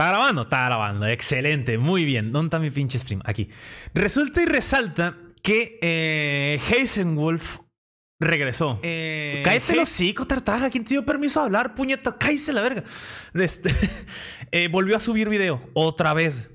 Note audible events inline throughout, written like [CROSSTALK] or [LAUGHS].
¿Está grabando? Está grabando. Excelente. Muy bien. ¿Dónde está mi pinche stream? Aquí. Resulta y resalta que Heisenwolf eh, regresó. Eh, Cállate los hocico, tartaja. ¿Quién te dio permiso a hablar, puñeta? Cállese la verga. Este, [LAUGHS] eh, volvió a subir video. Otra vez.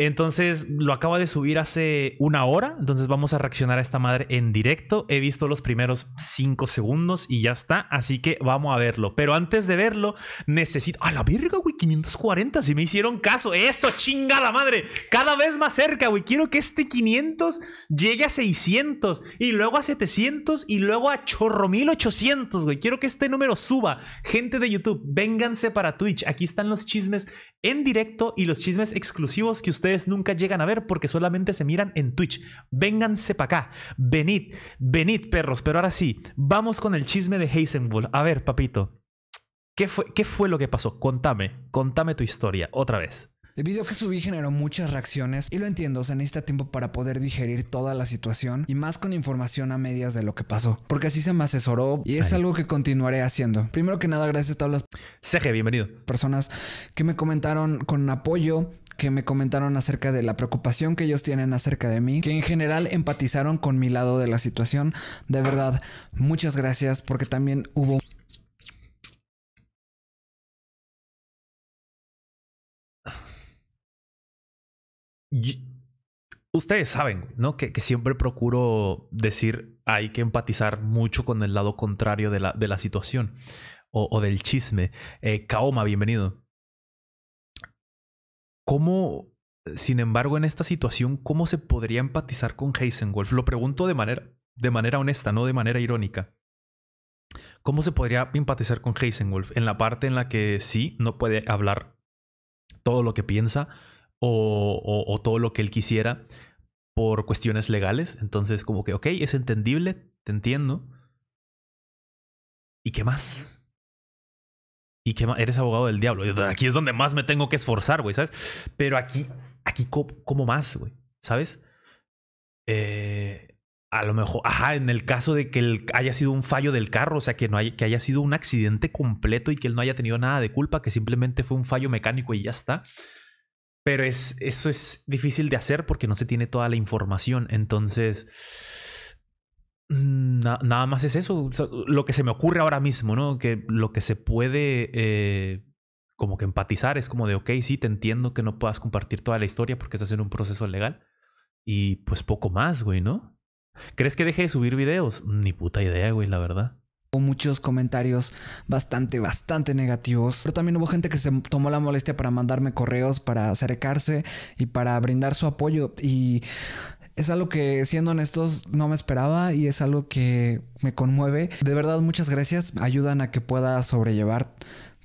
Entonces lo acaba de subir hace una hora, entonces vamos a reaccionar a esta madre en directo. He visto los primeros cinco segundos y ya está, así que vamos a verlo. Pero antes de verlo, necesito... ¡A la verga, güey! 540, si me hicieron caso. ¡Eso, chinga la madre! Cada vez más cerca, güey. Quiero que este 500 llegue a 600 y luego a 700 y luego a chorro 1800, güey. Quiero que este número suba. Gente de YouTube, vénganse para Twitch. Aquí están los chismes en directo y los chismes exclusivos que ustedes nunca llegan a ver porque solamente se miran en Twitch. Vénganse para acá. Venid, venid, perros. Pero ahora sí, vamos con el chisme de Heisenwall. A ver, papito. ¿Qué fue, ¿Qué fue lo que pasó? Contame, contame tu historia otra vez. El video que subí generó muchas reacciones y lo entiendo, se necesita tiempo para poder digerir toda la situación y más con información a medias de lo que pasó, porque así se me asesoró y es algo que continuaré haciendo. Primero que nada, gracias a todas las personas que me comentaron con apoyo, que me comentaron acerca de la preocupación que ellos tienen acerca de mí, que en general empatizaron con mi lado de la situación. De verdad, muchas gracias porque también hubo ustedes saben, ¿no? Que, que, siempre procuro decir, hay que empatizar mucho con el lado contrario de la, de la situación o, del chisme. Eh, Kaoma, bienvenido. ¿Cómo, sin embargo, en esta situación, cómo se podría empatizar con Heisenwolf? Lo pregunto de manera, de manera honesta, no de manera irónica. ¿Cómo se podría empatizar con Heisenwolf? En la parte en la que sí, no puede hablar todo lo que piensa, o, todo lo que él quisiera por cuestiones legales. Entonces, como que, ok, es entendible, te entiendo. ¿Y qué más? ¿Y qué más? Eres abogado del diablo. Aquí es donde más me tengo que esforzar, güey, ¿sabes? Pero aquí, aquí, ¿cómo más, güey? ¿Sabes? Eh, a lo mejor, ajá, en el caso de que haya sido un fallo del carro, o sea, que, no que haya sido un accidente completo y que él no haya tenido nada de culpa, que simplemente fue un fallo mecánico y ya está. Pero es, eso es difícil de hacer porque no se tiene toda la información. Entonces, mm, nada más es eso. lo que se me ocurre ahora mismo, ¿no? Que lo que se puede eh, como que empatizar es como de, ok, sí, te entiendo que no puedas compartir toda la historia porque estás en un proceso legal. Y pues poco más, güey, ¿no? ¿Crees que deje de subir videos? Ni puta idea, güey, la verdad. Hubo muchos comentarios bastante, bastante negativos. Pero también hubo gente que se tomó la molestia para mandarme correos, para acercarse y para brindar su apoyo. Y es algo que, siendo honestos, no me esperaba y es algo que me conmueve. De verdad, muchas gracias. Ayudan a que pueda sobrellevar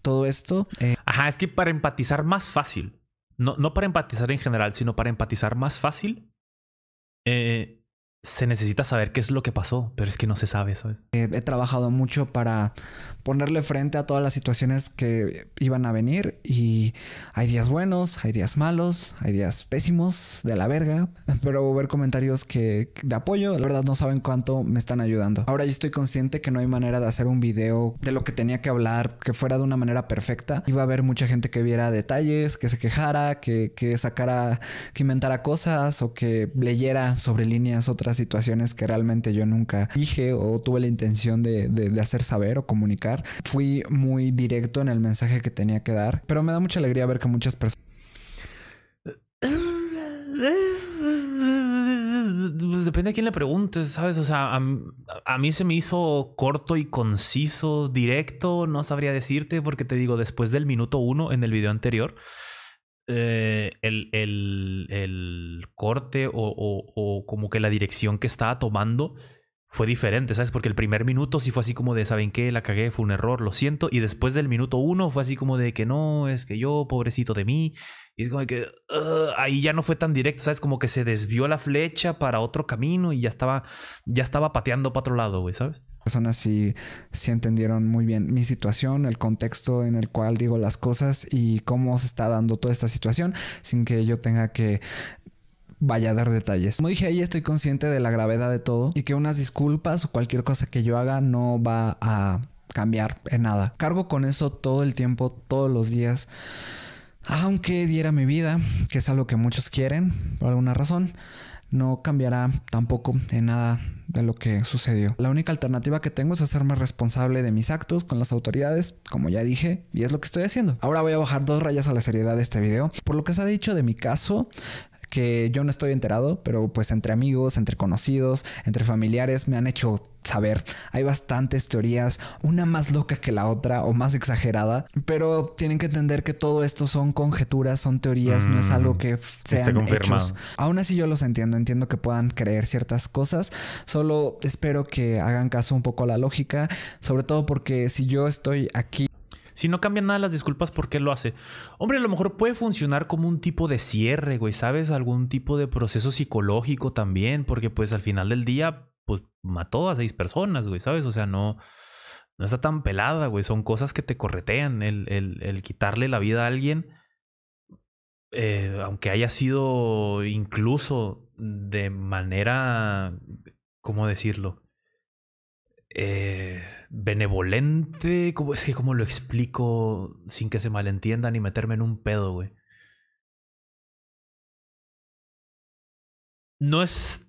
todo esto. Eh, Ajá, es que para empatizar más fácil. No, no para empatizar en general, sino para empatizar más fácil. Eh, se necesita saber qué es lo que pasó, pero es que no se sabe, ¿sabes? Eh, he trabajado mucho para ponerle frente a todas las situaciones que iban a venir y hay días buenos, hay días malos, hay días pésimos de la verga, [LAUGHS] pero ver comentarios que de apoyo, la verdad no saben cuánto me están ayudando. Ahora yo estoy consciente que no hay manera de hacer un video de lo que tenía que hablar que fuera de una manera perfecta. Iba a haber mucha gente que viera detalles, que se quejara, que, que sacara, que inventara cosas o que leyera sobre líneas otras situaciones que realmente yo nunca dije o tuve la intención de, hacer saber o comunicar. Fui muy directo en el mensaje que tenía que dar, pero me da mucha alegría ver que muchas personas... Pues depende a quién le preguntes, ¿sabes? O sea, a, a, mí se me hizo corto y conciso, directo, no sabría decirte porque te digo, después del minuto uno en el video anterior, eh, el, el, corte o, o, como que la dirección que estaba tomando fue diferente, ¿sabes? Porque el primer minuto sí fue así como de, ¿saben qué? La cagué, fue un error, lo siento. Y después del minuto uno fue así como de que no, es que yo, pobrecito de mí. Y es como que ahí ya no fue tan directo, ¿sabes? Como que se desvió la flecha para otro camino y ya estaba, ya estaba pateando para otro lado, güey, ¿sabes? Personas sí, sí entendieron muy bien mi situación, el contexto en el cual digo las cosas y cómo se está dando toda esta situación sin que yo tenga que vaya a dar detalles. Como dije ahí, estoy consciente de la gravedad de todo y que unas disculpas o cualquier cosa que yo haga no va a cambiar en nada. Cargo con eso todo el tiempo, todos los días. Aunque diera mi vida, que es algo que muchos quieren, por alguna razón, no cambiará tampoco en nada de lo que sucedió. La única alternativa que tengo es hacerme responsable de mis actos con las autoridades, como ya dije, y es lo que estoy haciendo. Ahora voy a bajar dos rayas a la seriedad de este video. Por lo que se ha dicho de mi caso, que yo no estoy enterado, pero pues entre amigos, entre conocidos, entre familiares me han hecho saber. Hay bastantes teorías, una más loca que la otra o más exagerada, pero tienen que entender que todo esto son conjeturas, son teorías, no es algo mm, que sean hechos. Aún así yo los entiendo, entiendo que puedan creer ciertas cosas, solo espero que hagan caso un poco a la lógica, sobre todo porque si yo estoy aquí si no cambian nada las disculpas, ¿por qué lo hace? Hombre, a lo mejor puede funcionar como un tipo de cierre, güey, ¿sabes? Algún tipo de proceso psicológico también, porque pues al final del día, pues mató a seis personas, güey, ¿sabes? O sea, no, no está tan pelada, güey. Son cosas que te corretean. El, el, quitarle la vida a alguien, eh, aunque haya sido incluso de manera, ¿cómo decirlo? Eh, benevolente. ¿Cómo, es que, como lo explico sin que se malentiendan ni meterme en un pedo, güey? No es.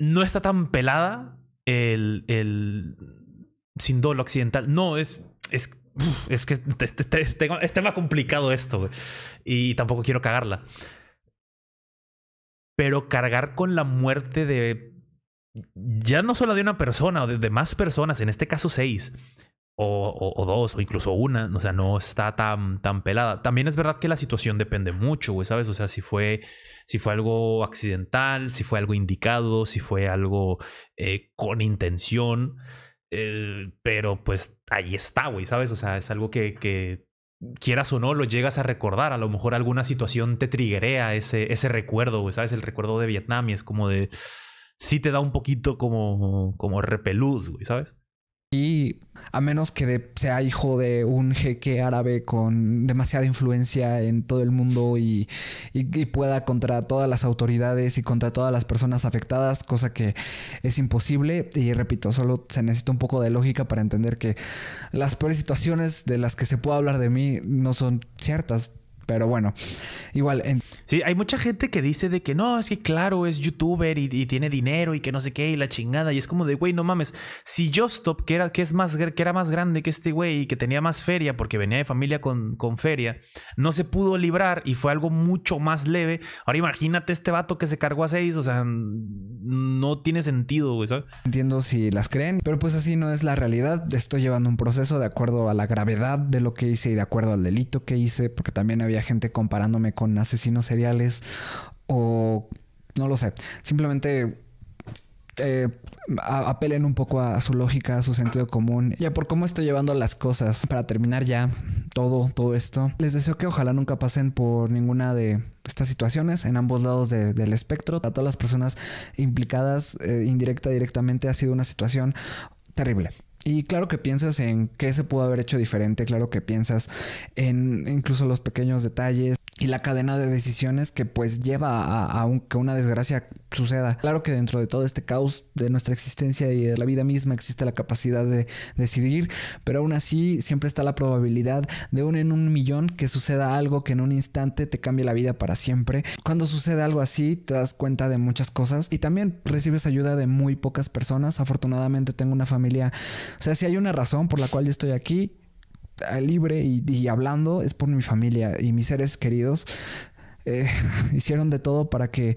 No está tan pelada el. el sindolo occidental. No, es. Es, es que es tema complicado esto, güey. Y tampoco quiero cagarla. Pero cargar con la muerte de ya no solo de una persona o de, más personas, en este caso seis, o, dos, o incluso una, o sea, no está tan, tan pelada. También es verdad que la situación depende mucho, güey, ¿sabes? O sea, si fue, si fue algo accidental, si fue algo indicado, si fue algo eh, con intención, eh, pero pues ahí está, güey, ¿sabes? O sea, es algo que, que quieras o no, lo llegas a recordar. A lo mejor alguna situación te triguea ese, ese recuerdo, güey, ¿sabes? El recuerdo de Vietnam y es como de sí te da un poquito como, como repeluz, güey, ¿sabes? Y a menos que sea hijo de un jeque árabe con demasiada influencia en todo el mundo y, pueda contra todas las autoridades y contra todas las personas afectadas, cosa que es imposible. Y repito, solo se necesita un poco de lógica para entender que las peores situaciones de las que se puede hablar de mí no son ciertas. Pero bueno, igual. Sí, hay mucha gente que dice de que no, es que claro, es youtuber y, tiene dinero y que no sé qué y la chingada. Y es como de, güey, no mames. Si Justop, que era, que es más, que era más grande que este güey y que tenía más feria porque venía de familia con, con feria, no se pudo librar y fue algo mucho más leve. Ahora imagínate este vato que se cargó a seis, o sea, no tiene sentido, güey, ¿sabes? Entiendo si las creen, pero pues así no es la realidad. Estoy llevando un proceso de acuerdo a la gravedad de lo que hice y de acuerdo al delito que hice, porque también había gente comparándome con asesinos seriales o no lo sé. Simplemente eh, apelen un poco a, su lógica, a su sentido común ya por cómo estoy llevando las cosas. Para terminar ya todo, todo esto, les deseo que ojalá nunca pasen por ninguna de estas situaciones en ambos lados del espectro. A todas las personas implicadas, eh, indirecta, directamente, ha sido una situación terrible. Y claro que piensas en qué se pudo haber hecho diferente, claro que piensas en incluso los pequeños detalles, y la cadena de decisiones que pues lleva a, que una desgracia suceda. Claro que dentro de todo este caos de nuestra existencia y de la vida misma existe la capacidad de decidir, pero aún así siempre está la probabilidad de un en un millón que suceda algo que en un instante te cambie la vida para siempre. Cuando sucede algo así te das cuenta de muchas cosas y también recibes ayuda de muy pocas personas. Afortunadamente tengo una familia, o sea, si hay una razón por la cual yo estoy aquí, eh, libre y, hablando es por mi familia y mis seres queridos. Eh, [LAUGHS] hicieron de todo para que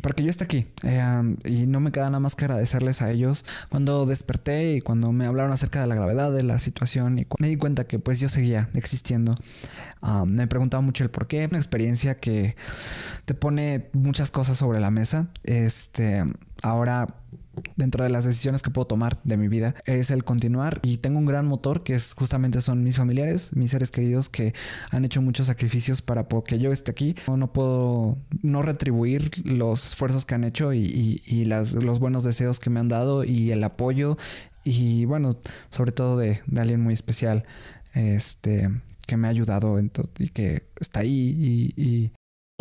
para que yo esté aquí eh, y no me queda nada más que agradecerles a ellos cuando desperté y cuando me hablaron acerca de la gravedad de la situación y me di cuenta que pues yo seguía existiendo ah, me preguntaba mucho el por qué una experiencia que te pone muchas cosas sobre la mesa este ahora dentro de las decisiones que puedo tomar de mi vida es el continuar y tengo un gran motor que es justamente son mis familiares, mis seres queridos que han hecho muchos sacrificios para que yo esté aquí. No, puedo no retribuir los esfuerzos que han hecho y, las, los buenos deseos que me han dado y el apoyo y bueno, sobre todo de, alguien muy especial este, que me ha ayudado y que está ahí y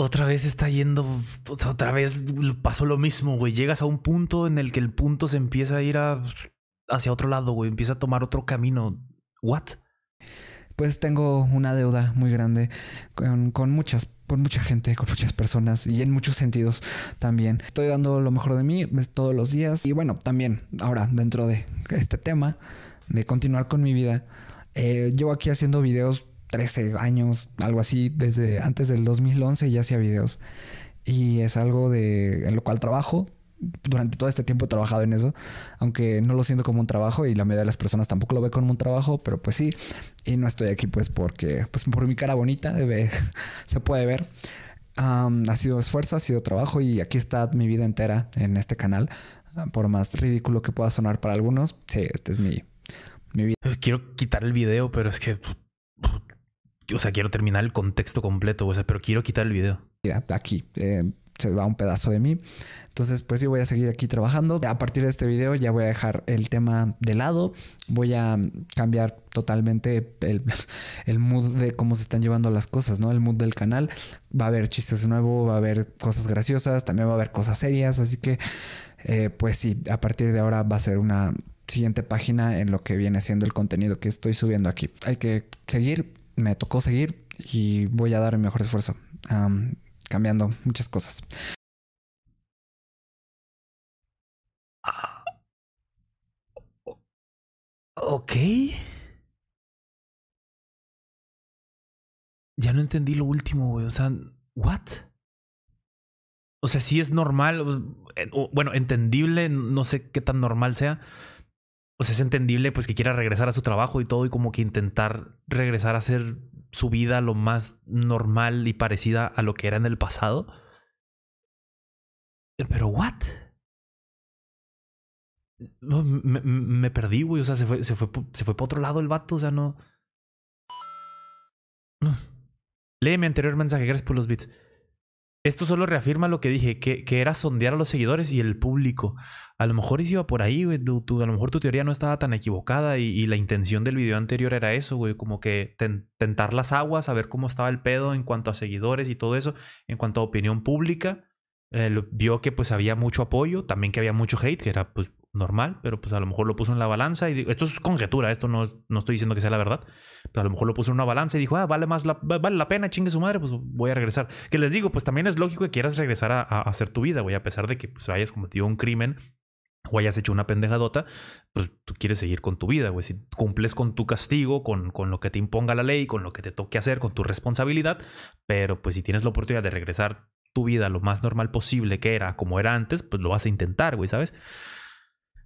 otra vez está yendo, pues, otra vez pasó lo mismo, güey. Llegas a un punto en el que el punto se empieza a ir hacia otro lado, güey. Empieza a tomar otro camino. ¿What? Pues tengo una deuda muy grande con, muchas con mucha gente, con muchas personas y en muchos sentidos también. Estoy dando lo mejor de mí todos los días y bueno, también ahora dentro de este tema de continuar con mi vida, eh, llevo aquí haciendo videos 13 años, algo así, desde antes del 2011 ya hacía videos. Y es algo de, en lo cual trabajo. Durante todo este tiempo he trabajado en eso, aunque no lo siento como un trabajo y la mayoría de las personas tampoco lo ve como un trabajo, pero pues sí, y no estoy aquí pues porque, pues por mi cara bonita, debe, [LAUGHS] se puede ver. ha sido esfuerzo, ha sido trabajo y aquí está mi vida entera en este canal. Por más ridículo que pueda sonar para algunos, sí, este es mi, mi vida. Eh, quiero quitar el video, pero es que o sea, quiero terminar el contexto completo, o sea, pero quiero quitar el video. Ya, aquí. Eh, se va un pedazo de mí. Entonces, pues sí, voy a seguir aquí trabajando. A partir de este video ya voy a dejar el tema de lado. Voy a cambiar totalmente el, [LAUGHS] el, mood de cómo se están llevando las cosas, ¿no? El mood del canal. Va a haber chistes nuevos, va a haber cosas graciosas, también va a haber cosas serias. Así que, eh, pues sí, a partir de ahora va a ser una siguiente página en lo que viene siendo el contenido que estoy subiendo aquí. Hay que seguir me tocó seguir y voy a dar mi mejor esfuerzo, cambiando muchas cosas. Ah, ok. Ya no entendí lo último, güey. O sea, ¿what? O sea, si es normal, eh, bueno, entendible, no sé qué tan normal sea, o pues, sea, es entendible pues que quiera regresar a su trabajo y todo y como que intentar regresar a hacer su vida lo más normal y parecida a lo que era en el pasado. Pero what? me, perdí, güey. O sea, se fue, se fue, se fue para otro lado el vato. O sea, no. Lee mi anterior mensaje. Gracias por los bits. Esto solo reafirma lo que dije, que, era sondear a los seguidores y el público. A lo mejor iba por ahí, güey. Tú, a lo mejor tu teoría no estaba tan equivocada y, la intención del video anterior era eso, güey. Como que tentar las aguas, a ver cómo estaba el pedo en cuanto a seguidores y todo eso, en cuanto a opinión pública. Eh, vio que pues había mucho apoyo, también que había mucho hate, que era pues normal, pero pues a lo mejor lo puso en la balanza y esto es conjetura, esto no, no estoy diciendo que sea la verdad, pero a lo mejor lo puso en una balanza y dijo, ah, vale más la, vale la pena, chingue su madre, pues voy a regresar. Que les digo, pues también es lógico que quieras regresar a, hacer tu vida, güey, a pesar de que pues, hayas cometido un crimen o hayas hecho una pendejadota, pues tú quieres seguir con tu vida, güey. Si cumples con tu castigo, con, con, lo que te imponga la ley, con lo que te toque hacer, con tu responsabilidad, pero pues si tienes la oportunidad de regresar tu vida lo más normal posible que era, como era antes, pues lo vas a intentar, güey, ¿sabes?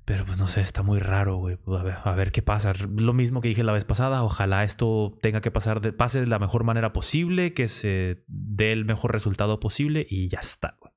Pero pues no sé, está muy raro, güey. Pues, a, a ver, qué pasa. Lo mismo que dije la vez pasada, ojalá esto tenga que pasar, de, pase de la mejor manera posible, que se dé el mejor resultado posible y ya está, güey.